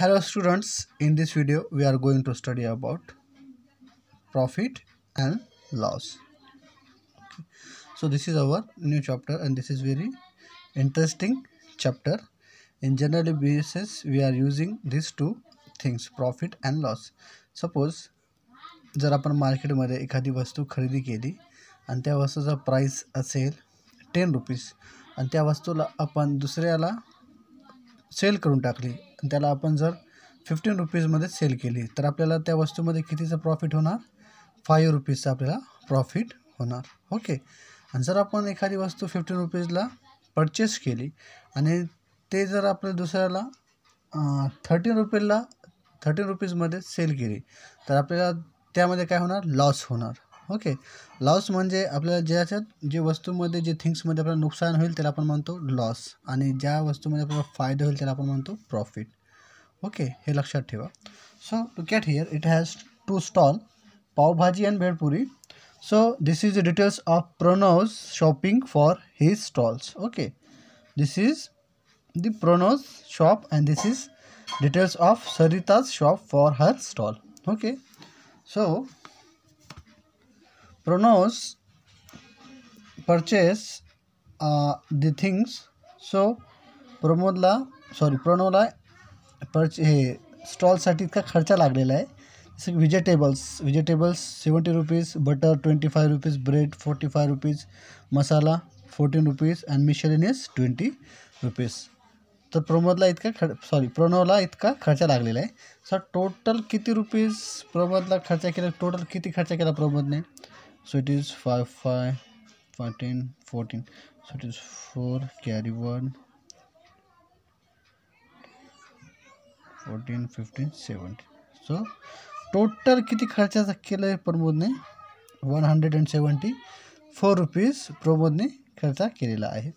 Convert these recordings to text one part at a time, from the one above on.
hello students in this video we are going to study about profit and loss so this is our new chapter and this is very interesting chapter in general basis we are using these two things profit and loss suppose जर आपण मार्केटमध्ये एखादी वस्तू खरेदी केली आणि त्या वस्तूचा प्राईस असेल टेन रुपीज आणि त्या वस्तूला आपण दुसऱ्याला सेल करून टाकली त्याला आपण जर फिफ्टीन रुपीजमध्ये सेल केली तर आपल्याला त्या वस्तूमध्ये कितीचं प्रॉफिट होणार फाईव्ह रुपीजचा आपल्याला प्रॉफिट होणार ओके आणि जर आपण एखादी वस्तू फिफ्टीन रुपीजला परचेस केली आणि ते जर आपल्या दुसऱ्याला थर्टीन रुपीजला थर्टीन रुपीजमध्ये सेल केली तर आपल्याला त्यामध्ये काय होणार लॉस होणार ओके लॉस मजे अपने ज्यादा जे वस्तु वस्तूमध्ये जे मे अपना नुकसान होल तेल आपण म्हणतो लॉस आणि ज्या वस्तूमध्ये फायदा होल त्याला प्रॉफिट ओके लक्षा ठेवा so to cat here it has to stall pav bhaji and bhelpuri so this is the details of Pranav's shopping for his stalls okay this is the Pranav's shop and this is details of Sarita's shop for her stall okay so pronounce purchase uh, the things प्रमोदला sorry प्रणवला परचे stall सा इतका खर्च लागलेला आहे जसं vegetables vegetables vegetables rupees butter twenty five rupees bread forty five rupees masala fourteen rupees and miscellaneous twenty rupees तो प्रमोदला इतका खर्च सॉरी प्रणवला इतका खर्च लागलेला आहे सर टोटल किती रुपीज प्रमोदला खर्च के टोटल किती खर्च प्रमोद ने so it is 5 5 14 14 so it is 4 carry 1 14 15 17 so total खर्चा के लिए प्रमोद ने one hundred and seventy four rupees Pramod ने खर्च के लिए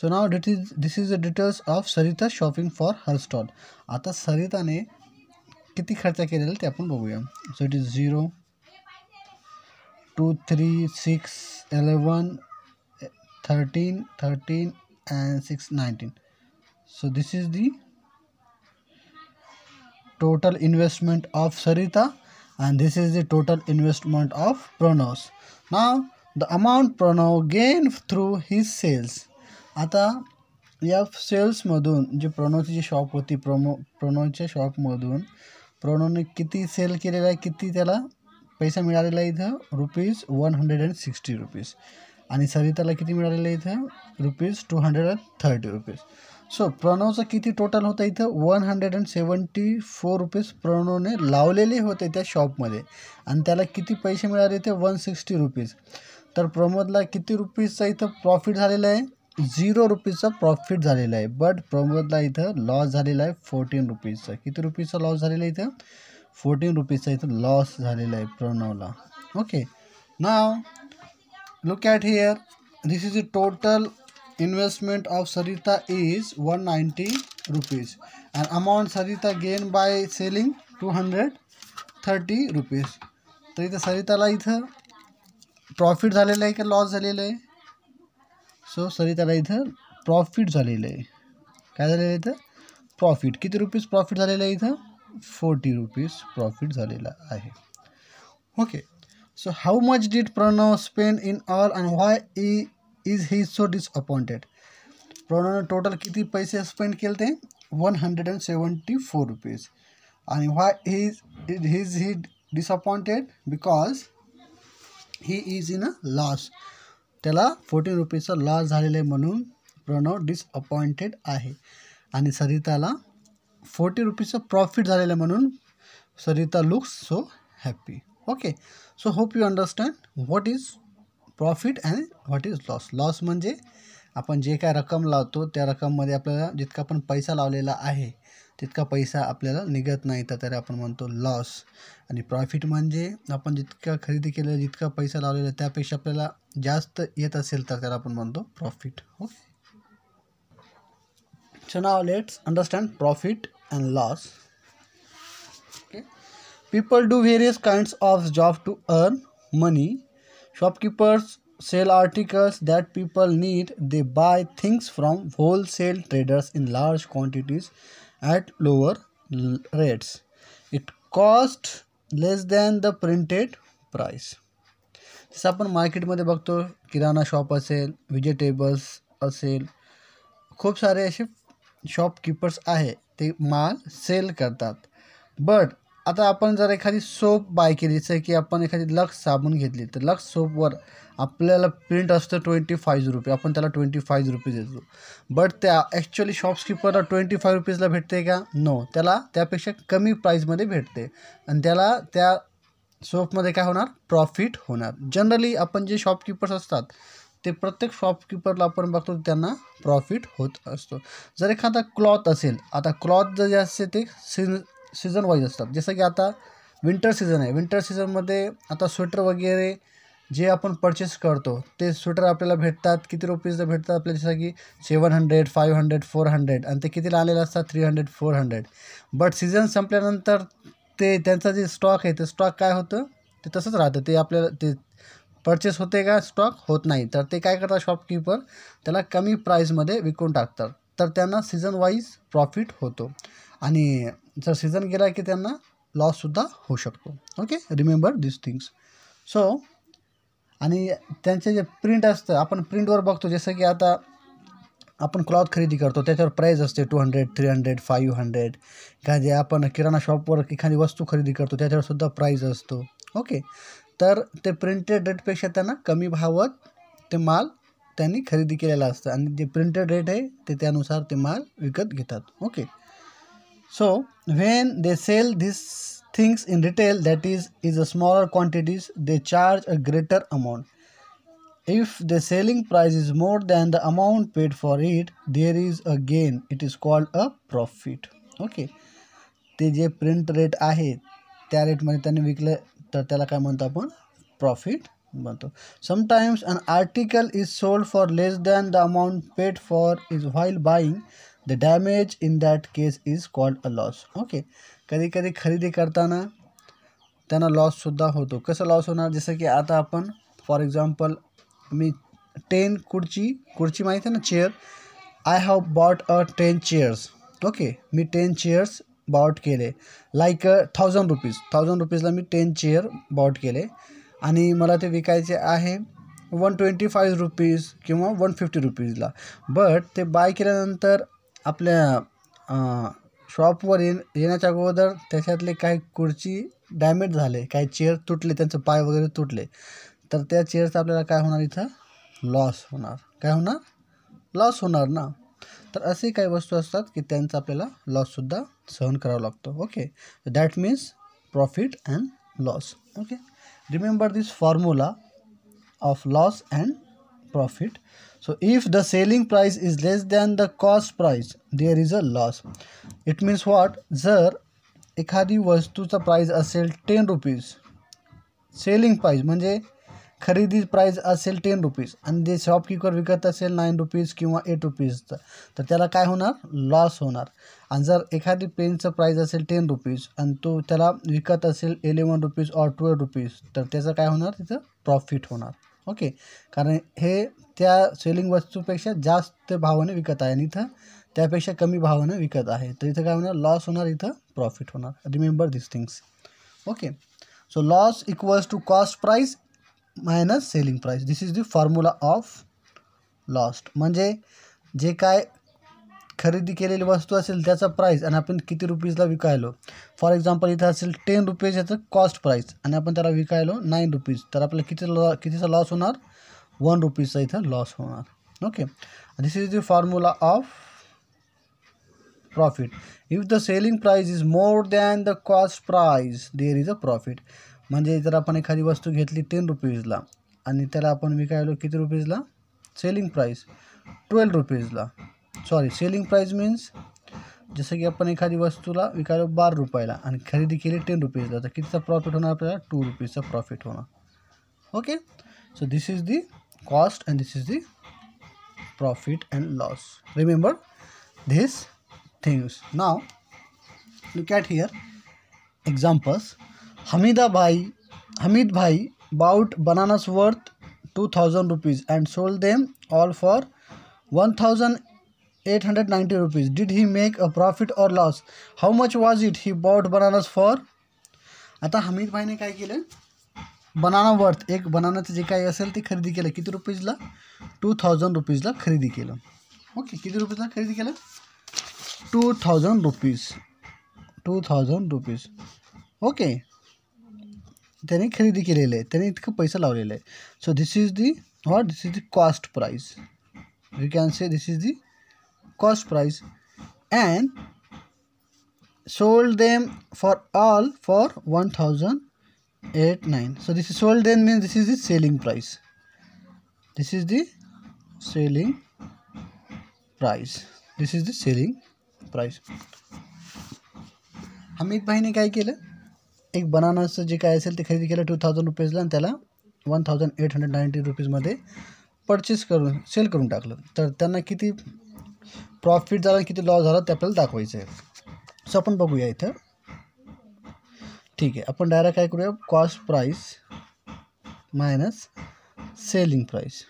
सो नाव डिट is this is the details of Sarita shopping for her stall आता सरिता ने किती खर्च के लिए आपण बघूया so it is zero two three six eleven thirteen thirteen and six nineteen so this is the total investment of Sarita and this is the total investment of Pranav now the amount Pranav gain through his sales आता या सेल्समधून जे प्रोनोची जी shop होती promo प्रोनोच्या शॉपमधून प्रोनोने किती cell केलेला आहे किती त्याला पैसा मिला इथं rupees one hundred and sixty rupees आणि सरिताला किती rupees two hundred and thirty rupees so प्रणवचं किती टोटल होतं इथं one hundred and seventy four rupees ने लावलेले होते त्या शॉपमध्ये आणि त्याला किती पैसे मिळाले होते वन सिक्सटी रुपीज तो प्रमोदला किती रुपीजचा इथं प्रॉफिट है जीरो झिरो प्रॉफिट है बट प्रमोदला इत लॉस है फोर्टीन रुपीजचा किती रुपीजचा लॉस इतना फोर्टीन रुपीज इत लॉस है प्रणवला ओके ना look at here this is the total investment of Sarita is one ninety rupees and amount Sarita gain by selling two hundred thirty rupees तो इतना सरिताला इत प्रॉफिट है कि लॉस है सो सरिता इत प्रॉफिट है क्या इत प्रॉफिट कितने रुपीज प्रॉफिट है इतना फोर्टी रुपीज प्रॉफिट झालेला आहे okay so how much did Pranav spend in all and why ई इज ही सो डिसअपॉइंटेड प्रणवनं टोटल किती पैसे स्पेंड केले ते one hundred and seventy four rupees आणि why is it he disappointed because he is in a loss त्याला fourteen रुपीजचा loss झालेला आहे म्हणून प्रणव डिसअपॉइंटेड आहे आणि सरिताला फोर्टी रुपीजचं प्रॉफिट झालेलं आहे Sarita looks so happy okay so hope you understand what is profit and what is loss loss मजे अपन जे काय रक्कम लावतो त्या रक्कममध्ये अपने जितका आपण पैसा लवेला है तितका पैसा आपल्याला निघत नाही तर त्याला आपण म्हणतो लॉस आणि प्रॉफिट म्हणजे आपण जितका खरेदी केलेला जितका पैसा लावलेला अपने जास्त ये असेल तो त्याला आपण profit okay So now let's understand profit and loss. Okay. People do various kinds of job to earn money. Shopkeepers sell articles that people need. They buy things from wholesale traders in large quantities at lower rates. It costs less than the printed price. जसं आपण मार्केटमध्ये बघतो किराणा shop असेल vegetables असेल खूप सारे असे शॉपकीपर्स आहे ते माल सेल करतात बट आता आपण जर एखादी सोप बाय केली जसं की आपण एखादी लक्स साबण घेतली तर लक्स सोपवर आपल्याला प्रिंट असतं ट्वेंटी फाईव्ह रुपये आपण त्याला ट्वेंटी फाईव्ह रुपीज देतो बट त्या ॲक्च्युली शॉपकीपरला ट्वेंटी फाईव्ह रुपीजला भेटते का नो त्याला त्यापेक्षा कमी प्राईजमध्ये भेटते आणि त्याला त्या सोपमध्ये काय होणार प्रॉफिट होणार जनरली आपण जे शॉपकीपर्स असतात ते प्रत्येक शॉपकीपरला आपण बघतो प्रॉफिट होत असतो जर एखाद क्लॉथ अल आता क्लॉथ जो जैसे ते सीज सीजन वाइज आता जैसे कि आता विंटर सीजन है विंटर सीजन मधे आता स्वेटर वगैरह जे अपन परचेस करतो ते स्वेटर अपने भेटता कितने रुपीज भेटता अपने जैसा कि seven hundred five hundred four hundred आणि ते three hundred four hundred but season संपल्यानंतर जे स्टॉक है तो स्टॉक का होते तसच तसंच राहतं परचेस होते का स्टॉक होत नहीं तो क्या करता शॉपकीपर तला कमी प्राइस मधे विकन तर सीजन वाइज प्रॉफिट होतो आणि जर सीजन गेला कि लॉससुद्धा होऊ शकतो okay remember these things so आज जे प्रिंट आत अपन प्रिंट वगत जस कि आता अपन क्लॉथ खरे करते त्याच्यावर price two hundred three hundred five hundred जे अपन किराणा शॉप पर वस्तू वस्तु करतो करते सुद्धा प्राईज ओके तर ते प्रिंटेड रेटपेक्षा त्यांना कमी भावात ते माल त्यांनी खरेदी केलेला असतं आणि जे प्रिंटेड रेट आहे ते त्यानुसार ते माल विकत घेतात okay so when they sell these things in retail that is is a smaller quantities they charge a greater amount if the selling price is more than the amount paid for it there is a gain it is called a profit okay ते जे print rate आहे त्या रेटमध्ये त्यांनी विकलं तो त्याला काय म्हणतो अपन प्रॉफिट बनते sometimes an article is sold for less than the amount paid for is while buying the damage in that case is called a loss okay कधी कभी खरीदी करता लॉससुद्धा होतो कस लॉस होना जसं कि आता अपन फॉर एग्जाम्पल मी टेन कुर्ची कुर्ची माहिती है ना chair I have bought a ten chairs okay मी टेन चेयर्स बॉट केले लाईक थाउजंड रुपीज थाउजंड रुपीजला मैं टेन चेयर बॉट के लिए मला ते है वन ट्वेंटी फाइव रुपीज कि वन फिफ्टी रुपीजला बट ते बाय के आपल्या शॉपवर अं, ये येण्याच्या अगोदर त्याच्यातले काही खुर्ची डॅमेज झाले काही तुटले पाय वगैरह तुटले तो चेयर से अपने का होना इथं लॉस होणार काय होना लॉस होना ना तर असे काही वस्तू असतात की त्यांचा आपल्याला लॉससुद्धा सहन करावा लागतो okay that means profit and loss okay remember this formula of loss and profit so if the selling price is less than the cost price there is a loss it means what जर एखादी वस्तूचा prize असेल ten rupees selling price म्हणजे खरीदी prize अल ten rupees आणि जे shopkeeper विकत असेल नाईन रुपीज कि एट रुपीज तो त्याला काय लॉस होना आणि जर एखादी पेनच प्राईज अल टेन रुपीज आणि तो विकत असेल इलेवन रुपीज और ट्वेल्व रुपीज तो त्याचं काय होणार प्रॉफिट होना ओके कारण ये त्या सेलिंग वस्तुपेक्षा जास्त भावाने विकत है आणि कमी भावना विकत है तो इतना का होणार लॉस होना इथं प्रॉफिट होना remember these things okay so loss equals to cost price minus selling price this is the formula of lost मजे जे का खरीदी के लिए वस्तु त्याचा प्राईस आणि आपण किती रुपीजला विकायलो फॉर एक्जाम्पल इतना असेल टेन रुपीज याचं कॉस्ट प्राइस आणि आपण त्याला विकायलो नाईन रुपीज तो आपल्याला कि लॉ कितीचा लॉस होना वन रुपीजचा इतना लॉस होना okay this is the formula of profit if the selling price is more than the cost price, there is a profit म्हणजे जर आपण एखाद वस्तु घेन रुपीजला आणि त्याला कि रुपीजला सेलिंग प्राइस ट्वेल्व रुपीजला सॉरी सेलिंग प्राईज मीन्स जस कि अपन एखाद वस्तूला विकायलो बारह रुपयाला आणि के लिए टेन रुपीजला तो कितना प्रॉफिट होना आपल्याला टू रुपीजचा प्रॉफिट होना okay so this is the cost and this is the profit and loss remember these things now look at here examples Hamida भाई हमीद भाई bought bananas worth two thousand rupees and sold them all for one thousand eight hundred ninety rupees did he make a profit और loss how much was it he bought bananas for आता हमीद भाई ने का बनाना worth एक बनाना जे का खरीदी के लिए कितने रुपीजला टू थाउजंड रुपीजला खरीदी के ओके कितने रुपीजला के लिए two thousand rupees two thousand rupees okay तेने खरीदी के लिए त्याने पैसा लवल है so this is the what this is the cost price we can say this is the cost price and sold them for all for one thousand eight nine so this is sold them mean this is the selling price this is the selling price this is the selling price भाई ने क्या केलं एक bananas जे का असेल के to thousand रुपीजला लन one thousand eight hundred rupees मधे पर्चेस कर सेल कर टाकल तो त्यांना प्रॉफिट जा किती लॉस जाए दाखवा सो अपन बगू इत ठीक है अपन डायरेक्ट का करूया cost price minus selling price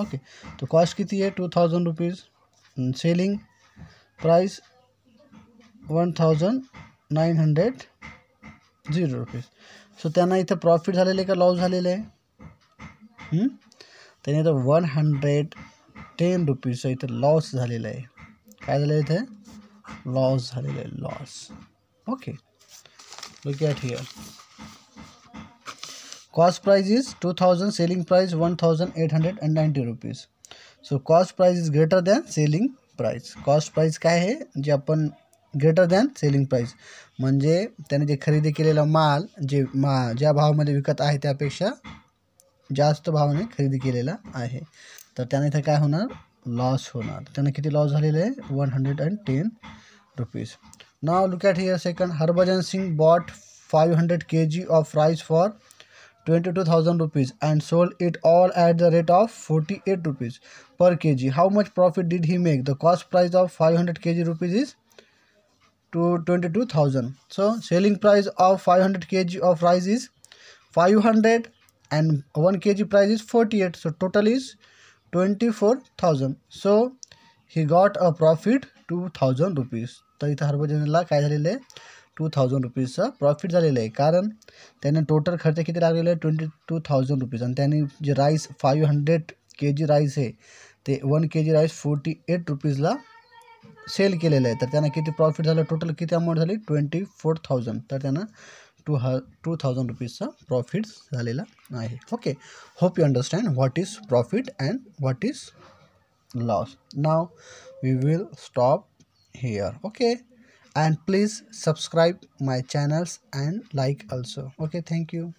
okay तो कॉस्ट कितनी है two thousand rupees selling price one thousand nine hundred zero rupees so त्यांना प्रॉफिट है का लॉस है तो वन हंड्रेड टेन रुपीज इत लॉस है क्या इतना लॉस है loss okay look at cost price is two thousand selling price one thousand eight hundred and ninety rupees so cost price is greater than selling price cost price का है जे अपन greater than selling price मजे तेने जे के लिए माल जे मा ज्या मे विकत है तपेक्षा जास्त भाव ने खरीदी के लिए त्याने का होना लॉस होना त्यांना किती लॉस है one hundred and ten rupees ना look at second Harbhajan Singh bought five hundred K G of rice for twenty two thousand rupees and sold it all at the rate of forty eight rupees per K G how much profit did he make the cost price of five hundred K G rupees is twenty 22,000. So selling price of 500 kg of rice is 500 and 1 kg price is 48. So total is 24,000. So he got a profit 2,000 rupees. तर so he got a profit two thousand rupees profit है कारण तेने total खर्च कि लगे twenty two thousand rupees आणि त्याने जे rice hundred K G rice है तो one K G rice forty eight रुपीजला सेल के लिए तर प्रॉफिट जाए टोटल कि अमाउंट झाली ट्वेंटी फोर थाउजंड टू हा टू थाउजंड रुपीजचा प्रॉफिट है okay hope you understand what is profit and what is loss now we will stop here okay and please subscribe my channels and like also okay thank you